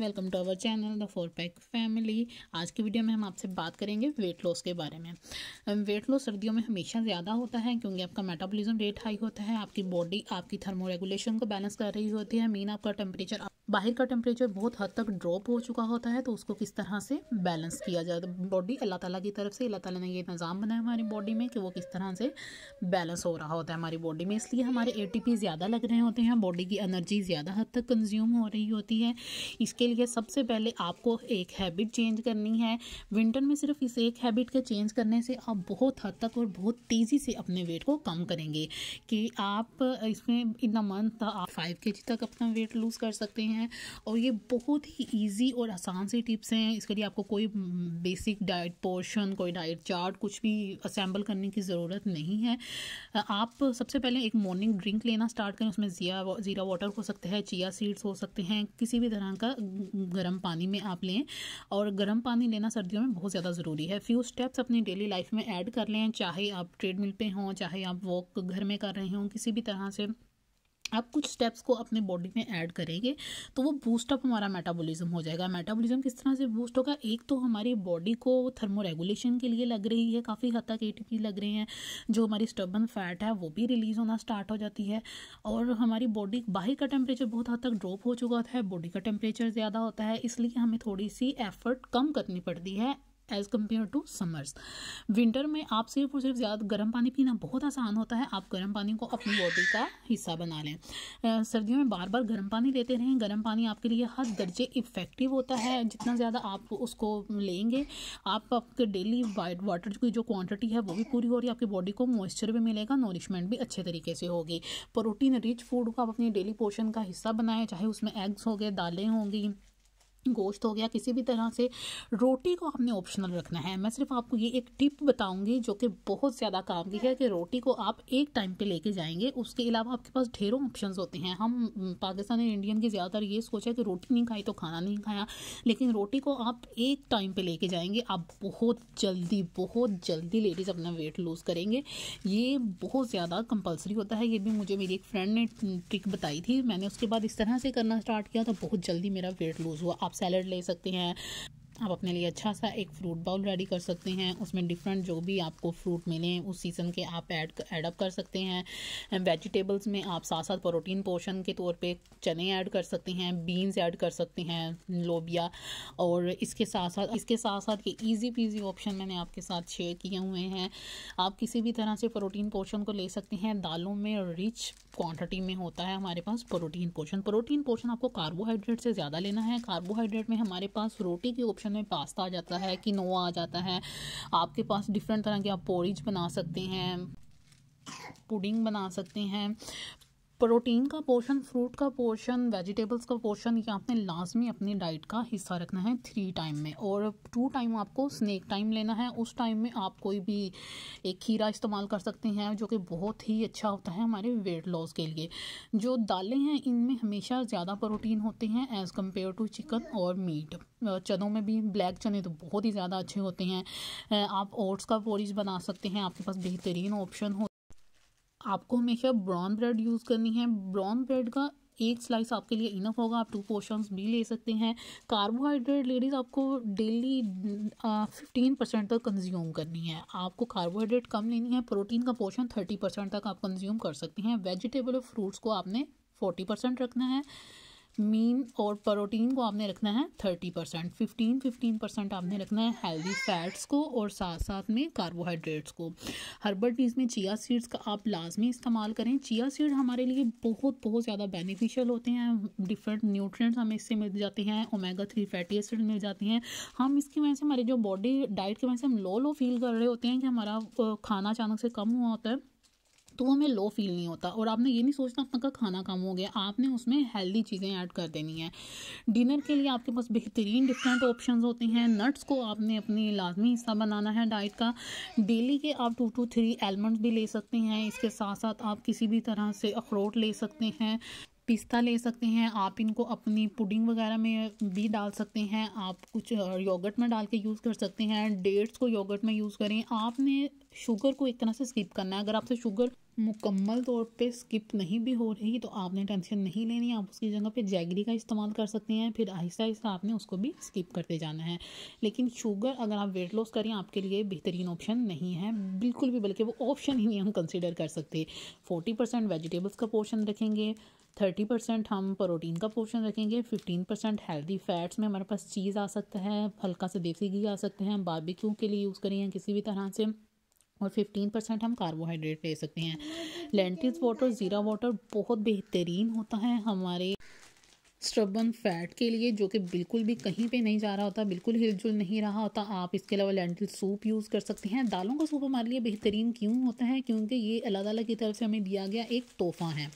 welcome to our channel the four pack family आज की video में हम आपसे बात करेंगे वेट लॉस के बारे में वेट लॉस सर्दियों में हमेशा ज़्यादा होता है क्योंकि आपका मेटाबॉलिज्म रेट हाई होता है आपकी बॉडी आपकी थर्मो रेगुलेशन को बैलेंस कर रही होती है मीन आपका टेम्परेचर आप बाहर का टेम्परेचर बहुत हद तक ड्रॉप हो चुका होता है तो उसको किस तरह से बैलेंस किया जाता है बॉडी अल्लाह ताला की तरफ से अल्लाह ताला ने ये निज़ाम बनाया हमारी बॉडी में कि वो किस तरह से बैलेंस हो रहा होता है हमारी बॉडी में इसलिए हमारे ए ज़्यादा लग रहे होते हैं बॉडी की अनर्जी ज़्यादा हद तक कंज्यूम हो रही होती है इसके लिए सबसे पहले आपको एक हैबिट चेंज करनी है विंटर में सिर्फ इस एक हैबिट के चेंज करने से आप बहुत हद तक और बहुत तेज़ी से अपने वेट को कम करेंगे कि आप इसमें इतना मंथ था आप फाइव के तक अपना वेट लूज़ कर सकते हैं हैं और ये बहुत ही ईजी और आसान सी टिप्स हैं इसके लिए आपको कोई बेसिक डाइट पोर्शन कोई डाइट चार्ट कुछ भी असेंबल करने की ज़रूरत नहीं है आप सबसे पहले एक मॉर्निंग ड्रिंक लेना स्टार्ट करें उसमें ज़िया ज़ीरा वाटर हो सकता है चिया सीड्स हो सकते हैं किसी भी तरह का गर्म पानी में आप लें और गर्म पानी लेना सर्दियों में बहुत ज़्यादा ज़रूरी है फ्यू स्टेप्स अपनी डेली लाइफ में ऐड कर लें चाहे आप ट्रेडमिल पे हों चाहे आप वॉक घर में कर रहे हों किसी भी तरह से आप कुछ स्टेप्स को अपने बॉडी में ऐड करेंगे तो वो बूस्ट अप हमारा मेटाबॉलिज्म हो जाएगा मेटाबॉलिज्म किस तरह से बूस्ट होगा एक तो हमारी बॉडी को थर्मोरेगुलेशन के लिए लग रही है काफ़ी हद तक ए लग रहे हैं जो हमारी स्टर्बन फैट है वो भी रिलीज होना स्टार्ट हो जाती है और हमारी बॉडी बाहर का टेम्परेचर बहुत हद तक ड्रॉप हो चुका होता है बॉडी का टेम्परेचर ज़्यादा होता है इसलिए हमें थोड़ी सी एफर्ट कम करनी पड़ती है as compare to summers winter में आप सिर्फ और सिर्फ ज़्यादा गर्म पानी पीना बहुत आसान होता है आप गर्म पानी को अपनी बॉडी का हिस्सा बना लें सर्दियों में बार बार गर्म पानी लेते रहें गर्म पानी आपके लिए हर दर्जे इफ़ेक्टिव होता है जितना ज़्यादा आप उसको लेंगे आप आपके डेली वाइट वाटर की जो क्वान्टिटी है वो भी पूरी हो रही है आपकी बॉडी को मॉइस्चर भी मिलेगा नॉरिशमेंट भी अच्छे तरीके से होगी प्रोटीन रिच फूड को आप अपनी डेली पोर्शन का हिस्सा बनाएं चाहे उसमें एग्स हो गए दालें होंगी गोश्त हो गया किसी भी तरह से रोटी को आपने ऑप्शनल रखना है मैं सिर्फ आपको ये एक टिप बताऊंगी जो कि बहुत ज़्यादा काम की है कि रोटी को आप एक टाइम पे लेके जाएंगे उसके अलावा आपके पास ढेरों ऑप्शंस होते हैं हम पाकिस्तानी इंडियन की ज़्यादातर ये सोचा कि रोटी नहीं खाई तो खाना नहीं खाया लेकिन रोटी को आप एक टाइम पर लेके जाएंगे आप बहुत जल्दी बहुत जल्दी लेडीज़ अपना वेट लूज़ करेंगे ये बहुत ज़्यादा कंपलसरी होता है ये भी मुझे मेरी एक फ्रेंड ने ट्रिक बताई थी मैंने उसके बाद इस तरह से करना स्टार्ट किया तो बहुत जल्दी मेरा वेट लूज़ हुआ आप सैलड ले सकते हैं आप अपने लिए अच्छा सा एक फ्रूट बाउल रेडी कर सकते हैं उसमें डिफरेंट जो भी आपको फ्रूट मिले उस सीज़न के आप ऐड एडअप कर सकते हैं वेजिटेबल्स में आप साथ साथ प्रोटीन पोर्शन के तौर पे चने ऐड कर सकते हैं बीन्स ऐड कर सकते हैं लोबिया और इसके साथ साथ इसके साथ साथ ये ईजी पीजी ऑप्शन मैंने आपके साथ शेयर किए हुए हैं आप किसी भी तरह से प्रोटीन पोर्शन को ले सकते हैं दालों में रिच क्वांटिटी में होता है हमारे पास प्रोटीन पोर्शन प्रोटीन पोर्शन आपको कार्बोहाइड्रेट से ज़्यादा लेना है कार्बोहाइड्रेट में हमारे पास रोटी के ऑप्शन सेक्शन में पास्ता आ जाता है किनोआ आ जाता है आपके पास डिफरेंट तरह के आप पोरिज बना सकते हैं पुडिंग बना सकते हैं प्रोटीन का पोर्शन फ्रूट का पोर्शन वेजिटेबल्स का पोर्शन ये आपने लाजमी अपनी डाइट का हिस्सा रखना है थ्री टाइम में और टू टाइम आपको स्नैक टाइम लेना है उस टाइम में आप कोई भी एक खीरा इस्तेमाल कर सकते हैं जो कि बहुत ही अच्छा होता है हमारे वेट लॉस के लिए जो दालें हैं इनमें हमेशा ज़्यादा प्रोटीन होते हैं एज़ कम्पेयर टू चिकन और मीट चनों में भी ब्लैक चने तो बहुत ही ज़्यादा अच्छे होते हैं आप ओट्स का पोरिज बना सकते हैं आपके पास बेहतरीन ऑप्शन हो आपको हमेशा ब्राउन ब्रेड यूज़ करनी है ब्राउन ब्रेड का एक स्लाइस आपके लिए इनफ होगा आप टू पोर्शंस भी ले सकते हैं कार्बोहाइड्रेट लेडीज़ आपको डेली फिफ्टीन परसेंट तक कंज्यूम करनी है आपको कार्बोहाइड्रेट कम लेनी है प्रोटीन का पोर्शन थर्टी परसेंट तक आप कंज्यूम कर सकते हैं वेजिटेबल और फ्रूट्स को आपने फोर्टी परसेंट रखना है मीन और प्रोटीन को आपने रखना है thirty percent fifteen fifteen percent आपने रखना है हेल्दी फैट्स को और साथ साथ में कार्बोहाइड्रेट्स को हर्बल टीज़ में चिया सीड्स का आप लाजमी इस्तेमाल करें चिया सीड हमारे लिए बहुत बहुत ज़्यादा बेनिफिशियल होते हैं डिफरेंट न्यूट्रिएंट्स हमें इससे मिल जाते हैं ओमेगा थ्री फैटी एसिड मिल जाती हैं हम इसकी वजह से हमारी जो बॉडी डाइट की वजह से हम लो लो फील कर रहे होते हैं कि हमारा खाना अचानक से कम हुआ होता है तो हमें लो फील नहीं होता और आपने ये नहीं सोचना अपना का खाना कम हो गया आपने उसमें हेल्दी चीज़ें ऐड कर देनी है डिनर के लिए आपके पास बेहतरीन डिफरेंट ऑप्शन होते हैं नट्स को आपने अपनी लाजमी हिस्सा बनाना है डाइट का डेली के आप टू टू थ्री एलमंड भी ले सकते हैं इसके साथ साथ आप किसी भी तरह से अखरोट ले सकते हैं पिस्ता ले सकते हैं आप इनको अपनी पुडिंग वगैरह में भी डाल सकते हैं आप कुछ योगर्ट में डाल के यूज़ कर सकते हैं डेट्स को योगर्ट में यूज़ करें आपने शुगर को एक तरह से स्किप करना है अगर आपसे शुगर मुकम्मल तौर पे स्किप नहीं भी हो रही तो आपने टेंशन नहीं लेनी आप उसकी जगह पे जैगरी का इस्तेमाल कर सकते हैं फिर आहिस्ता आहिस्ता आपने उसको भी स्किप करते जाना है लेकिन शुगर अगर आप वेट लॉस करें आपके लिए बेहतरीन ऑप्शन नहीं है बिल्कुल भी बल्कि वो ऑप्शन ही नहीं हम कंसिडर कर सकते फोर्टी परसेंट वेजिटेबल्स का पोर्शन रखेंगे थर्टी परसेंट हम प्रोटीन का पोर्शन रखेंगे फिफ्टीन परसेंट हेल्दी फैट्स में हमारे पास चीज़ आ सकता है हल्का से देसी घी आ सकते हैं बारबेक्यू के लिए यूज़ करें या किसी भी तरह से और 15 परसेंट हम कार्बोहाइड्रेट ले सकते हैं लेंटिस वाटर ज़ीरा वाटर बहुत बेहतरीन होता है हमारे स्ट्रबन फैट के लिए जो कि बिल्कुल भी कहीं पे नहीं जा रहा होता बिल्कुल हिलजुल नहीं रहा होता आप इसके अलावा लेंटिल सूप यूज़ कर सकते हैं दालों का सूप हमारे लिए बेहतरीन क्यों होता है क्योंकि ये अल्लाह ताला की तरफ से हमें दिया गया एक तोहफ़ा है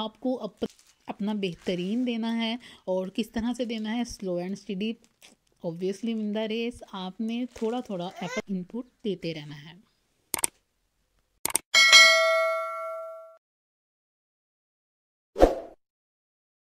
आपको अप, अपना बेहतरीन देना है और किस तरह से देना है slow and steady obviously in the race आपने थोड़ा थोड़ा एफर्ट इनपुट देते रहना है